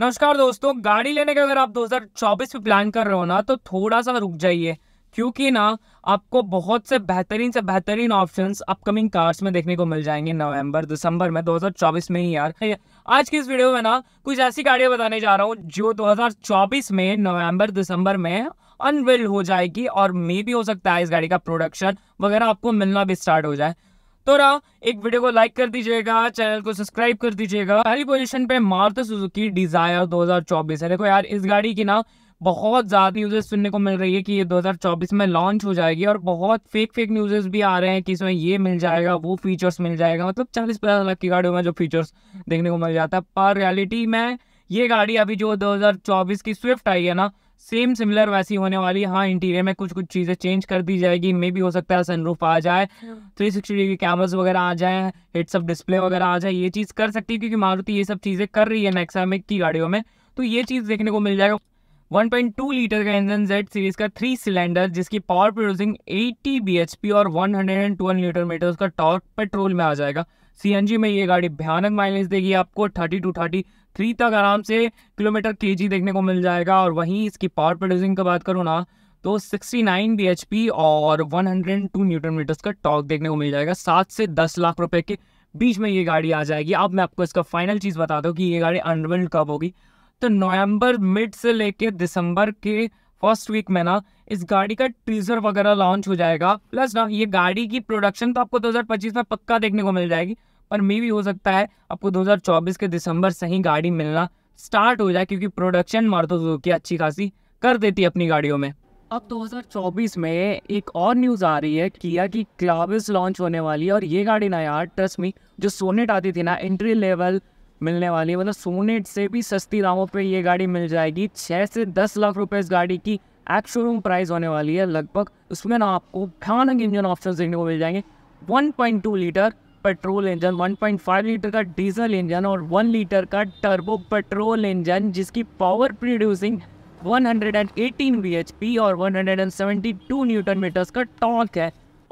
नमस्कार दोस्तों गाड़ी लेने का अगर आप 2024 में प्लान कर रहे हो ना तो थोड़ा सा रुक जाइए क्योंकि ना आपको बहुत से बेहतरीन से बेहतरीन ऑप्शंस अपकमिंग कार्स में देखने को मिल जाएंगे नवंबर दिसंबर में 2024 में ही यार आज की इस वीडियो में ना कुछ ऐसी गाड़ियां बताने जा रहा हूँ जो 2024 में नवंबर दिसंबर में अनवेल हो जाएगी और मे भी हो सकता है इस गाड़ी का प्रोडक्शन वगैरह आपको मिलना भी स्टार्ट हो जाए तो रहा एक वीडियो को लाइक कर दीजिएगा चैनल को सब्सक्राइब कर दीजिएगा पहली पोजीशन पे मारुत सुजुकी डिजायर 2024 है देखो यार इस गाड़ी की ना बहुत ज़्यादा न्यूज़ेस सुनने को मिल रही है कि ये 2024 में लॉन्च हो जाएगी और बहुत फेक फेक न्यूज़ेस भी आ रहे हैं कि इसमें ये मिल जाएगा वो फीचर्स मिल जाएगा मतलब चालीस पचास लाख की गाड़ियों में जो फीचर्स देखने को मिल जाता है पर रियलिटी में ये गाड़ी अभी जो दो की स्विफ्ट आई है ना सेम सिमिलर वैसी होने वाली हाँ इंटीरियर में कुछ कुछ चीज़ें चेंज कर दी जाएगी मे भी हो सकता है सनरूफ आ जाए थ्री सिक्सटी डिग्री कैमराज वगैरह आ जाए हिट्स अप डिस्प्ले वगैरह आ जाए ये चीज़ कर सकती है क्योंकि मारुति ये सब चीज़ें कर रही है नेक्सा में की गाड़ियों में तो ये चीज़ देखने को मिल जाएगा 1.2 लीटर का इंजन जेड सीरीज का थ्री सिलेंडर जिसकी पावर प्रोड्यूसिंग 80 bhp और 112 लीटर मीटर उसका टॉर्क पेट्रोल में आ जाएगा सी में ये गाड़ी भयानक माइलेज देगी आपको थर्टी टू थर्टी थ्री तक आराम से किलोमीटर के जी देखने को मिल जाएगा और वहीं इसकी पावर प्रोड्यूसिंग की बात करूँ ना तो 69 bhp और 102 न्यूटन मीटर्स का टॉक देखने को मिल जाएगा सात से दस लाख रुपए के बीच में ये गाड़ी आ जाएगी अब मैं आपको इसका फाइनल चीज़ बता दूँ कि ये गाड़ी अनवेल्ड कब होगी तो नवंबर मिड से लेके दिसंबर के फर्स्ट वीक में ना इस गाड़ी का ट्रीजर वगैरह लॉन्च हो जाएगा प्लस ना ये गाड़ी की प्रोडक्शन तो आपको 2025 में पक्का देखने को मिल जाएगी पर मे भी हो सकता है आपको 2024 के दिसंबर से ही गाड़ी मिलना स्टार्ट हो जाए क्योंकि प्रोडक्शन मारतो की अच्छी खासी कर देती है अपनी गाड़ियों में अब 2024 में एक और न्यूज़ आ रही है किया की क्लाविस लॉन्च होने वाली है और ये गाड़ी ना यार ट्रस्ट मी जो सोनेट आती थी ना एंट्री लेवल मिलने वाली है मतलब सोनेट से भी सस्ती दामों पे ये गाड़ी मिल जाएगी छः से दस लाख रुपए इस गाड़ी की एक्स शोरूम प्राइस होने वाली है लगभग उसमें ना आपको भयानक इंजन ऑप्शन देखने को मिल जाएंगे 1.2 लीटर पेट्रोल इंजन 1.5 लीटर का डीजल इंजन और 1 लीटर का टर्बो पेट्रोल इंजन जिसकी पावर प्रोड्यूसिंग 118 bhp और 172 न्यूटन मीटर्स का टॉर्क है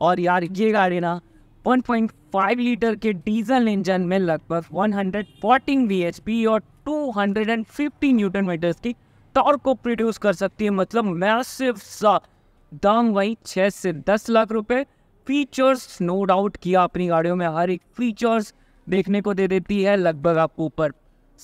और यार ये गाड़ी ना 1.5 लीटर के डीजल इंजन में लगभग 114 bhp और 250 न्यूटन मीटर्स की टॉर्क को प्रोड्यूस कर सकती है मतलब मैसिव सा दाम वही 6 से 10 लाख रुपए फीचर्स नो डाउट किया अपनी गाड़ियों में हर एक फीचर्स देखने को दे देती है लगभग आपको ऊपर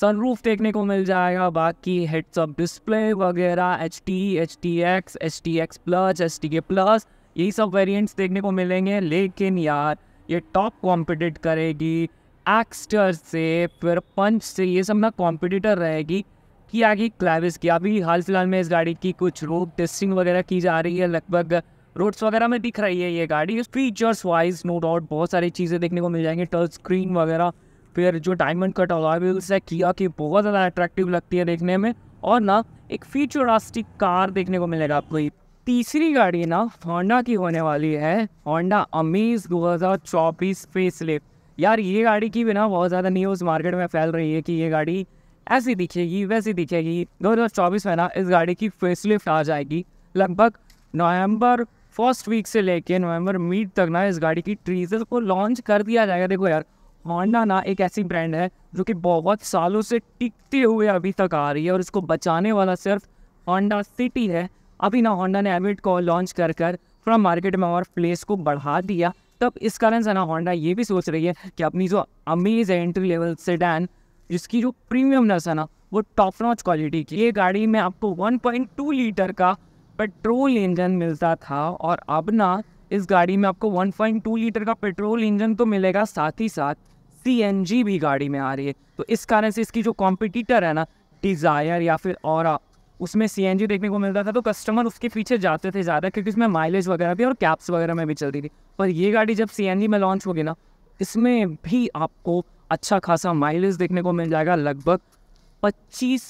सनरूफ देखने को मिल जाएगा बाकी हेड्स ऑफ डिस्प्ले वगैरह H T H T X H T X plus H T K plus यही सब वेरिएंट्स देखने को मिलेंगे लेकिन यार ये टॉप कॉम्पिटिट करेगी एक्स्टर से फिर पंच से ये सब ना कॉम्पिटिटर रहेगी कि आगे क्लाविस की अभी हाल फिलहाल में इस गाड़ी की कुछ रोड टेस्टिंग वगैरह की जा रही है लगभग रोड्स वगैरह में दिख रही है ये गाड़ी फीचर्स वाइज नो डाउट बहुत सारी चीज़ें देखने को मिल जाएंगे टच स्क्रीन वगैरह फिर जो डायमंड कट अलॉयल्स है किया की बहुत ज़्यादा अट्रैक्टिव लगती है देखने में और ना एक फ्यूचरास्टिक कार देखने को मिलेगा आपको तीसरी गाड़ी ना होंडा की होने वाली है होंडा अमीज चौबीस फेस यार ये गाड़ी की भी ना बहुत ज़्यादा न्यूज़ मार्केट में फैल रही है कि ये गाड़ी ऐसी दिखेगी वैसी दिखेगी दो हजार चौबीस में ना इस गाड़ी की फेस आ जाएगी लगभग नवंबर फर्स्ट वीक से लेके नवंबर मिड तक ना इस गाड़ी की ट्रीजर को लॉन्च कर दिया जाएगा देखो यार होंडा ना एक ऐसी ब्रांड है जो कि बहुत सालों से टिकते हुए अभी तक आ रही है और इसको बचाने वाला सिर्फ होंडा सिटी है अभी ना होंडा ने एबिट को लॉन्च कर कर थोड़ा मार्केट में और प्लेस को बढ़ा दिया तब इस कारण से ना होंडा ये भी सोच रही है कि अपनी जो अमेज एंट्री लेवल डैन जिसकी जो प्रीमियमनेस है ना वो टॉप नॉच क्वालिटी की ये गाड़ी में आपको 1.2 लीटर का पेट्रोल इंजन मिलता था और अब ना इस गाड़ी में आपको 1.2 लीटर का पेट्रोल इंजन तो मिलेगा साथ ही साथ सी भी गाड़ी में आ रही है तो इस कारण से इसकी जो कॉम्पिटिटर है ना डिज़ायर या फिर और उसमें सी एन जी देखने को मिलता था तो कस्टमर उसके पीछे जाते थे ज़्यादा क्योंकि उसमें माइलेज वगैरह भी और कैप्स वगैरह में भी चलती थी पर ये गाड़ी जब सी एन जी में लॉन्च होगी ना इसमें भी आपको अच्छा खासा माइलेज देखने को मिल जाएगा लगभग पच्चीस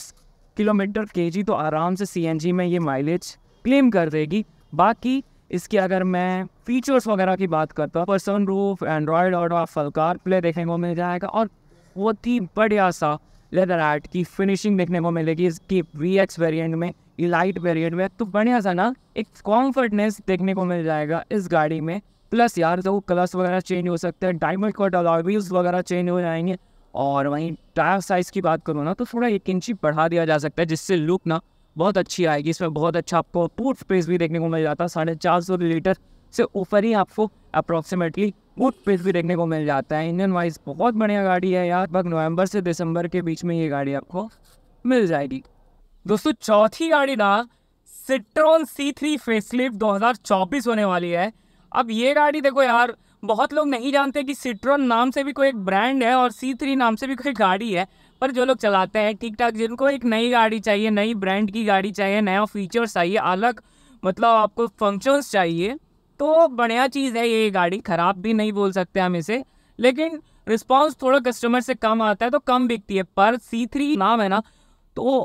किलोमीटर के जी तो आराम से सी एन जी में ये माइलेज क्लेम कर देगी बाकी इसके अगर मैं फीचर्स वगैरह की बात करता हूँ पर्सन रूफ एंड्रॉयड और फलकार प्ले देखने को मिल जाएगा और बहुत ही बढ़िया सा लेदर आर्ट की फिनिशिंग देखने को मिलेगी इसकी वी एक्स वेरियंट में लाइट वेरियंट में तो बढ़िया सा ना एक कॉम्फर्टनेस देखने को मिल जाएगा इस गाड़ी में प्लस यार जो तो कलर्स वगैरह चेंज हो सकते हैं डायमंड कट अलॉबीज वगैरह चेंज हो जाएंगे और वहीं टायर साइज़ की बात करूँ ना तो थोड़ा एक इंची बढ़ा दिया जा सकता है जिससे लुक ना बहुत अच्छी आएगी इसमें बहुत अच्छा आपको पूर्व स्पेस भी देखने को मिल जाता है साढ़े चार सौ लीटर से ऊपर ही आपको अप्रोक्सीमेटली गुड पेस भी देखने को मिल जाता है इंजन वाइज बहुत बढ़िया गाड़ी है यार लगभग नवंबर से दिसंबर के बीच में ये गाड़ी आपको मिल जाएगी दोस्तों चौथी गाड़ी ना सिट्रॉन सी थ्री फेसलिफ्ट दो होने वाली है अब ये गाड़ी देखो यार बहुत लोग नहीं जानते कि सिट्रॉन नाम से भी कोई एक ब्रांड है और सी थ्री नाम से भी कोई गाड़ी है पर जो लोग चलाते हैं ठीक ठाक जिनको एक नई गाड़ी चाहिए नई ब्रांड की गाड़ी चाहिए नया फीचर्स चाहिए अलग मतलब आपको फंक्शंस चाहिए तो बढ़िया चीज़ है ये गाड़ी ख़राब भी नहीं बोल सकते हम इसे लेकिन रिस्पॉन्स थोड़ा कस्टमर से कम आता है तो कम बिकती है पर सी थ्री नाम है ना तो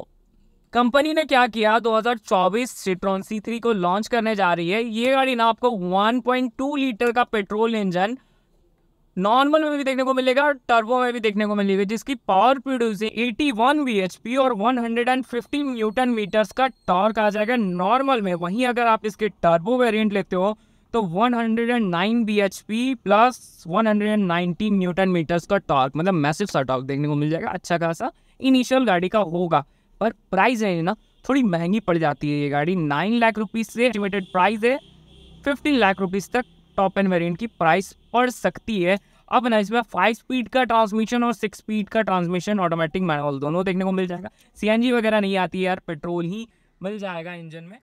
कंपनी ने क्या किया 2024 सिट्रॉन सी थ्री को लॉन्च करने जा रही है ये गाड़ी ना आपको 1.2 लीटर का पेट्रोल इंजन नॉर्मल में भी देखने को मिलेगा और टर्बो में भी देखने को मिलेगा जिसकी power producing eighty H P और फिफ्टी न्यूटन मीटर्स का टॉर्क आ जाएगा नॉर्मल में वहीं अगर आप इसके टर्बो वेरिएंट लेते हो तो 109 bhp प्लस 190 न्यूटन मीटर्स का टॉर्क मतलब मैसिव सा टॉर्क देखने को मिल जाएगा अच्छा खासा इनिशियल गाड़ी का होगा पर प्राइस है ना थोड़ी महंगी पड़ जाती है ये गाड़ी नाइन लाख रुपीज़ से एस्टिमेटेड प्राइस है फिफ्टीन लाख रुपीज़ तक टॉप एंड वेरिएंट की प्राइस पड़ सकती है अब ना इसमें फाइव स्पीड का ट्रांसमिशन और सिक्स स्पीड का ट्रांसमिशन ऑटोमेटिक मैनुअल दोनों देखने को मिल जाएगा सी वगैरह नहीं आती है यार पेट्रोल ही मिल जाएगा इंजन में